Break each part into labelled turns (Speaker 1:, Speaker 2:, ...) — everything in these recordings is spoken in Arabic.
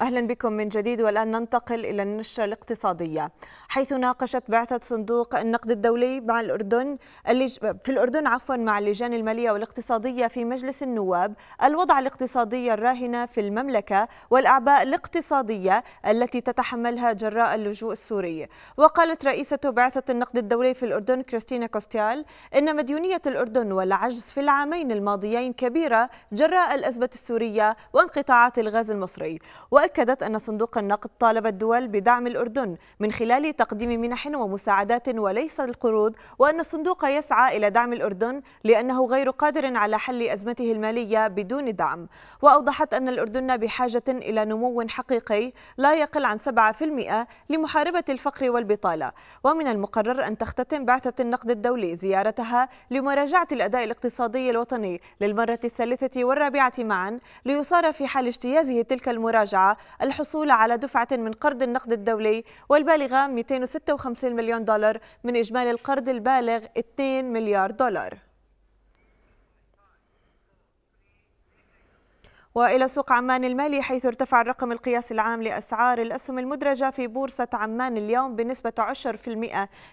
Speaker 1: أهلا بكم من جديد والآن ننتقل إلى النشرة الاقتصادية حيث ناقشت بعثة صندوق النقد الدولي مع الأردن في الأردن عفوا مع اللجان المالية والاقتصادية في مجلس النواب الوضع الاقتصادي الراهن في المملكة والأعباء الاقتصادية التي تتحملها جراء اللجوء السوري وقالت رئيسة بعثة النقد الدولي في الأردن كريستينا كوستيال إن مديونية الأردن والعجز في العامين الماضيين كبيرة جراء الأزمة السورية وانقطاعات الغاز المصري وأكدت أن صندوق النقد طالب الدول بدعم الأردن من خلال تقديم منح ومساعدات وليس القروض وأن الصندوق يسعى إلى دعم الأردن لأنه غير قادر على حل أزمته المالية بدون دعم وأوضحت أن الأردن بحاجة إلى نمو حقيقي لا يقل عن 7% لمحاربة الفقر والبطالة ومن المقرر أن تختتم بعثة النقد الدولي زيارتها لمراجعة الأداء الاقتصادي الوطني للمرة الثالثة والرابعة معا ليصار في حال اجتيازه تلك المراجعة الحصول على دفعة من قرض النقد الدولي والبالغة 256 مليون دولار من إجمالي القرض البالغ 2 مليار دولار وإلى سوق عمان المالي حيث ارتفع الرقم القياسي العام لأسعار الأسهم المدرجة في بورصة عمان اليوم بنسبة 10%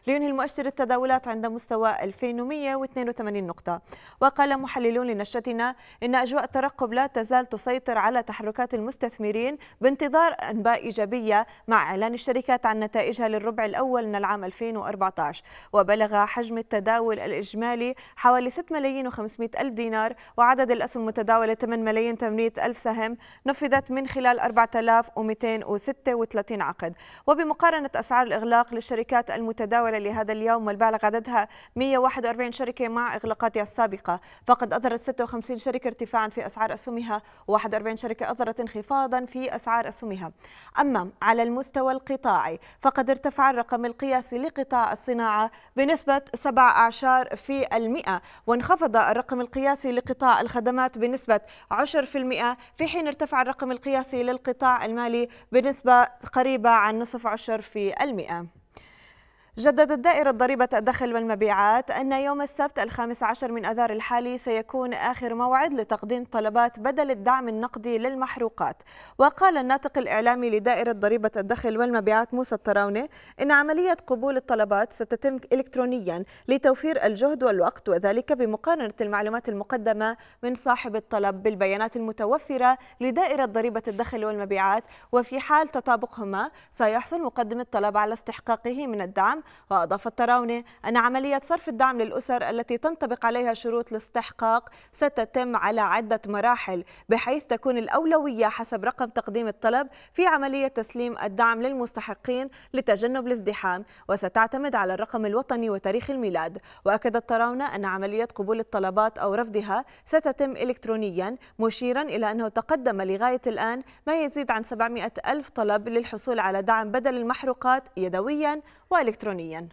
Speaker 1: لينهي المؤشر التداولات عند مستوى 2182 نقطة وقال محللون لنشرتنا إن أجواء الترقب لا تزال تسيطر على تحركات المستثمرين بانتظار أنباء إيجابية مع إعلان الشركات عن نتائجها للربع الأول من العام 2014 وبلغ حجم التداول الإجمالي حوالي 6 ملايين و500 ألف دينار وعدد الأسهم المتداولة 8 ملايين 800 ألف سهم نفذت من خلال 4236 عقد وبمقارنة أسعار الإغلاق للشركات المتداولة لهذا اليوم والبالغ عددها 141 شركة مع إغلاقاتها السابقة فقد أظهرت 56 شركة ارتفاعا في أسعار أسهمها و41 شركة أظهرت انخفاضا في أسعار أسهمها أما على المستوى القطاعي فقد ارتفع الرقم القياسي لقطاع الصناعة بنسبة 17 في المئة وانخفض الرقم القياسي لقطاع الخدمات بنسبة 10% في حين ارتفع الرقم القياسي للقطاع المالي بنسبة قريبة عن نصف عشر في المئة جددت دائرة ضريبة الدخل والمبيعات أن يوم السبت الخامس عشر من أذار الحالي سيكون آخر موعد لتقديم طلبات بدل الدعم النقدي للمحروقات وقال الناطق الإعلامي لدائرة ضريبة الدخل والمبيعات موسى الطراونة إن عملية قبول الطلبات ستتم إلكترونيا لتوفير الجهد والوقت وذلك بمقارنة المعلومات المقدمة من صاحب الطلب بالبيانات المتوفرة لدائرة ضريبة الدخل والمبيعات وفي حال تطابقهما سيحصل مقدم الطلب على استحقاقه من الدعم وأضاف التراوني أن عملية صرف الدعم للأسر التي تنطبق عليها شروط الاستحقاق ستتم على عدة مراحل بحيث تكون الأولوية حسب رقم تقديم الطلب في عملية تسليم الدعم للمستحقين لتجنب الازدحام وستعتمد على الرقم الوطني وتاريخ الميلاد وأكد التراونة أن عملية قبول الطلبات أو رفضها ستتم إلكترونيا مشيرا إلى أنه تقدم لغاية الآن ما يزيد عن 700 ألف طلب للحصول على دعم بدل المحروقات يدويا وإلكترونياً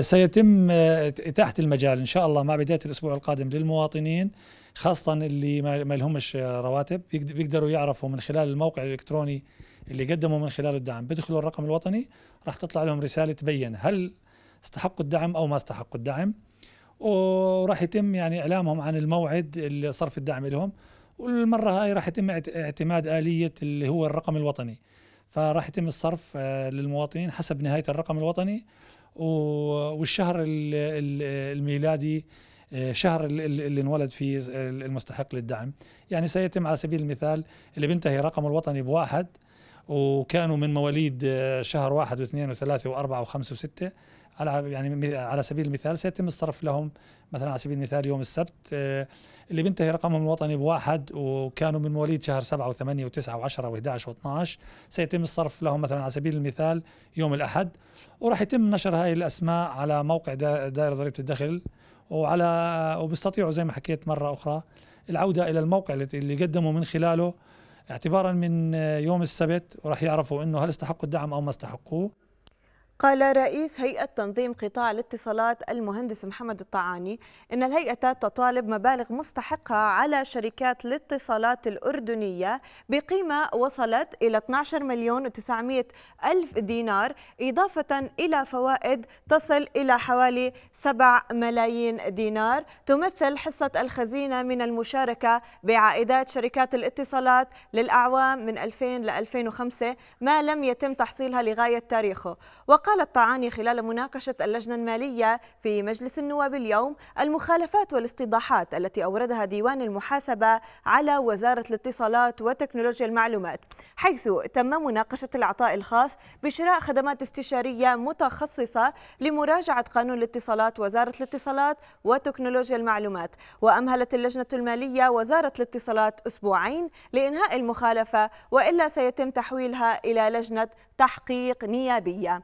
Speaker 2: سيتم إتاحة المجال إن شاء الله مع بداية الأسبوع القادم للمواطنين خاصة اللي ما لهمش آه، رواتب بيقدروا يعرفوا من خلال الموقع الإلكتروني اللي قدموا من خلاله الدعم بيدخلوا الرقم الوطني راح تطلع لهم رسالة تبين هل استحقوا الدعم أو ما استحقوا الدعم وراح يتم يعني إعلامهم عن الموعد اللي صرف الدعم لهم والمره هاي راح يتم اعتماد اليه اللي هو الرقم الوطني فراح يتم الصرف آه، للمواطنين حسب نهايه الرقم الوطني والشهر الميلادي آه، شهر اللي انولد فيه آه، المستحق للدعم يعني سيتم على سبيل المثال اللي بينتهي رقمه الوطني بواحد وكانوا من مواليد آه، شهر واحد واثنين وثلاثة وأربعة وخمسة وستة على يعني على سبيل المثال سيتم الصرف لهم مثلا على سبيل المثال يوم السبت آه، اللي بينتهي رقمهم الوطني بواحد وكانوا من مواليد شهر سبعة وثمانية وتسعة وعشرة و11 و12 سيتم الصرف لهم مثلا على سبيل المثال يوم الأحد وراح يتم نشر هاي الأسماء على موقع دائرة ضريبة الدخل وعلى وبيستطيعوا زي ما حكيت مرة أخرى العودة إلى الموقع اللي قدموا من خلاله اعتبارا من يوم السبت وراح يعرفوا انه هل استحقوا الدعم او ما استحقوه
Speaker 1: قال رئيس هيئة تنظيم قطاع الاتصالات المهندس محمد الطعاني إن الهيئة تطالب مبالغ مستحقة على شركات الاتصالات الأردنية بقيمة وصلت إلى 12 مليون و900 ألف دينار إضافة إلى فوائد تصل إلى حوالي 7 ملايين دينار تمثل حصة الخزينة من المشاركة بعائدات شركات الاتصالات للأعوام من 2000 ل 2005 ما لم يتم تحصيلها لغاية تاريخه وقال قال الطعاني خلال مناقشة اللجنة المالية في مجلس النواب اليوم المخالفات والاستيضاحات التي أوردها ديوان المحاسبة على وزارة الاتصالات وتكنولوجيا المعلومات حيث تم مناقشة العطاء الخاص بشراء خدمات استشارية متخصصة لمراجعة قانون الاتصالات وزارة الاتصالات وتكنولوجيا المعلومات وأمهلت اللجنة المالية وزارة الاتصالات أسبوعين لإنهاء المخالفة وإلا سيتم تحويلها إلى لجنة تحقيق نيابية